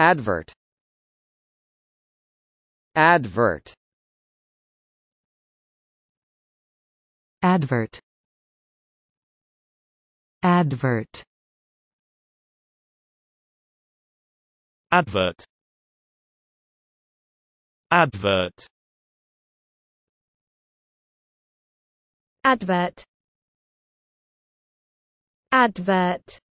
Advert Advert Advert Advert Advert Advert Advert Advert